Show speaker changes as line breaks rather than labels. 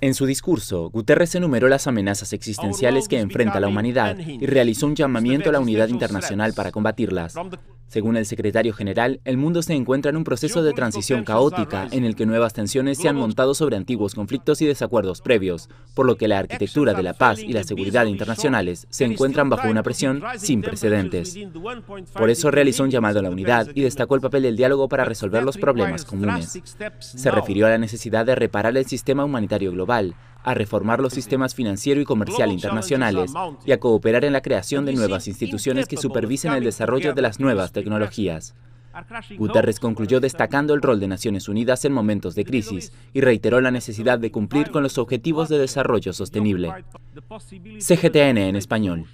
En su discurso, Guterres enumeró las amenazas existenciales que enfrenta la humanidad y realizó un llamamiento a la unidad internacional para combatirlas. Según el secretario general, el mundo se encuentra en un proceso de transición caótica en el que nuevas tensiones se han montado sobre antiguos conflictos y desacuerdos previos, por lo que la arquitectura de la paz y la seguridad internacionales se encuentran bajo una presión sin precedentes. Por eso realizó un llamado a la unidad y destacó el papel del diálogo para resolver los problemas comunes.
Se refirió
a la necesidad de reparar el sistema humanitario global, a reformar los sistemas financiero y comercial internacionales y a cooperar en la creación de nuevas instituciones que supervisen el desarrollo de las nuevas tecnologías. Guterres concluyó destacando el rol de Naciones Unidas en momentos de crisis y reiteró la necesidad de cumplir con los objetivos de desarrollo sostenible. CGTN en español.